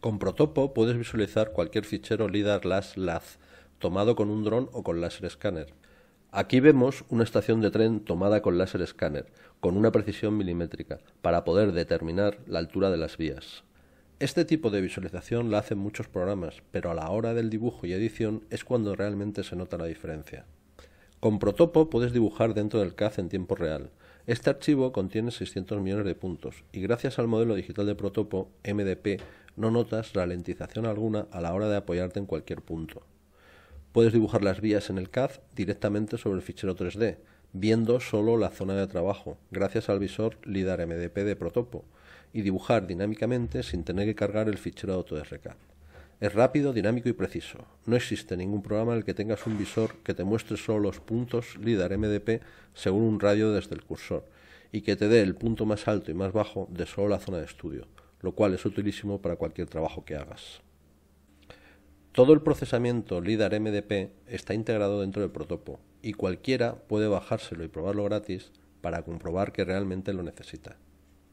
Con Protopo puedes visualizar cualquier fichero LIDAR LAS LAZ tomado con un dron o con láser escáner. Aquí vemos una estación de tren tomada con láser escáner, con una precisión milimétrica, para poder determinar la altura de las vías. Este tipo de visualización la hacen muchos programas, pero a la hora del dibujo y edición es cuando realmente se nota la diferencia. Con Protopo puedes dibujar dentro del CAD en tiempo real, este archivo contiene 600 millones de puntos y gracias al modelo digital de protopo MDP no notas ralentización alguna a la hora de apoyarte en cualquier punto. Puedes dibujar las vías en el CAD directamente sobre el fichero 3D, viendo solo la zona de trabajo, gracias al visor LIDAR MDP de protopo, y dibujar dinámicamente sin tener que cargar el fichero AutoDSRCAD. Es rápido, dinámico y preciso. No existe ningún programa en el que tengas un visor que te muestre solo los puntos LIDAR MDP según un radio desde el cursor y que te dé el punto más alto y más bajo de solo la zona de estudio, lo cual es utilísimo para cualquier trabajo que hagas. Todo el procesamiento LIDAR MDP está integrado dentro del protopo y cualquiera puede bajárselo y probarlo gratis para comprobar que realmente lo necesita.